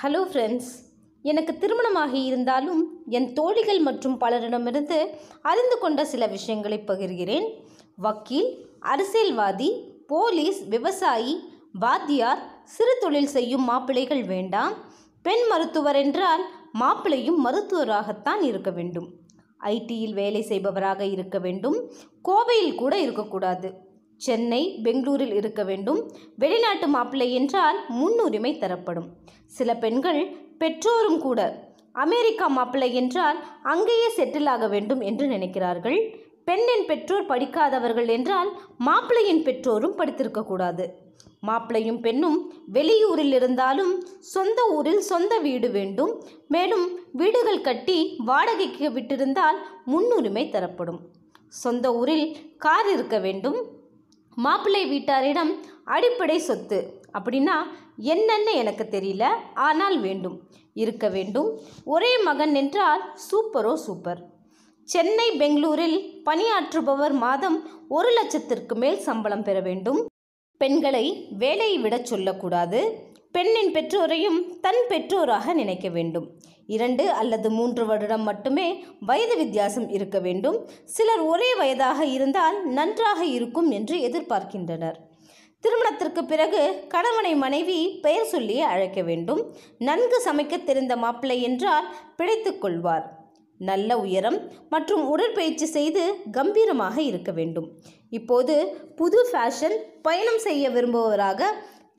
hello friends எனக்கு திருமணமாகி இருந்தாலும் என் தோழிகள் மற்றும் பலரிடமிருந்து அறிந்து கொண்ட சில விஷயங்களை பகிர்கிறேன் வக்கீல் அரசியல்வாதி போலீஸ் விவசாயி வாத்தியார் சிறு தொழில் செய்யும் மாப்பிள்ளைகள் வேண்டாம் பெண் மருத்துவர் என்றால் மாப்பிள்ளையும் மருத்துவராகத்தான் இருக்க வேண்டும் ஐடியில் வேலை செய்பவராக இருக்க வேண்டும் கோவையில் கூட இருக்கக்கூடாது சென்னை பெங்களூரில் இருக்க வேண்டும் வெளிநாட்டு மாப்பிள்ளை என்றால் முன்னுரிமை தரப்படும் சில பெண்கள் பெற்றோரும் கூட அமெரிக்கா மாப்பிள்ளை என்றால் அங்கேயே செட்டில் ஆக வேண்டும் என்று நினைக்கிறார்கள் பெண்ணின் பெற்றோர் படிக்காதவர்கள் என்றால் மாப்பிள்ளையின் பெற்றோரும் படித்திருக்கக்கூடாது மாப்பிள்ளையும் பெண்ணும் வெளியூரில் இருந்தாலும் சொந்த ஊரில் சொந்த வீடு வேண்டும் மேலும் வீடுகள் கட்டி வாடகைக்கு விட்டிருந்தால் முன்னுரிமை தரப்படும் சொந்த ஊரில் கார் இருக்க வேண்டும் மாப்பிள்ளை வீட்டாரிடம் அடிப்படை சொத்து அப்படின்னா என்னென்னு எனக்கு தெரியல ஆனால் வேண்டும் இருக்க வேண்டும் ஒரே மகன் என்றால் சூப்பரோ சூப்பர் சென்னை பெங்களூரில் பணியாற்றுபவர் மாதம் ஒரு லட்சத்திற்கு மேல் சம்பளம் பெற வேண்டும் பெண்களை வேலையை விடச் சொல்லக்கூடாது பெண்ணின் பெற்றோரையும் தன் பெற்றோராக நினைக்க வேண்டும் இரண்டு அல்லது மூன்று வருடம் மட்டுமே வயது வித்தியாசம் இருக்க வேண்டும் சிலர் ஒரே வயதாக இருந்தால் நன்றாக இருக்கும் என்று எதிர்பார்க்கின்றனர் திருமணத்திற்கு பிறகு கணவனை மனைவி பெயர் சொல்லியே அழைக்க வேண்டும் நன்கு சமைக்க தெரிந்த மாப்பிள்ளை என்றால் பிழைத்துக்கொள்வார் கொள்வார் நல்ல உயரம் மற்றும் உடற்பயிற்சி செய்து கம்பீரமாக இருக்க வேண்டும் இப்போது புது ஃபேஷன் பயணம் செய்ய விரும்புவராக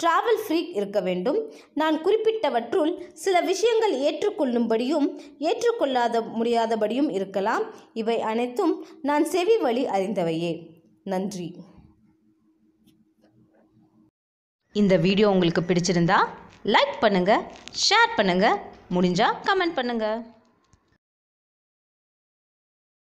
டிராவல் ஃப்ரீக் இருக்க வேண்டும் நான் குறிப்பிட்டவற்றுள் சில விஷயங்கள் ஏற்றுக்கொள்ளும்படியும் ஏற்றுக்கொள்ளாத முடியாதபடியும் இருக்கலாம் இவை அனைத்தும் நான் செவி வழி அறிந்தவையே நன்றி இந்த வீடியோ உங்களுக்கு பிடிச்சிருந்தா லைக் பண்ணுங்கள் ஷேர் பண்ணுங்கள் முடிஞ்சால் கமெண்ட் பண்ணுங்கள்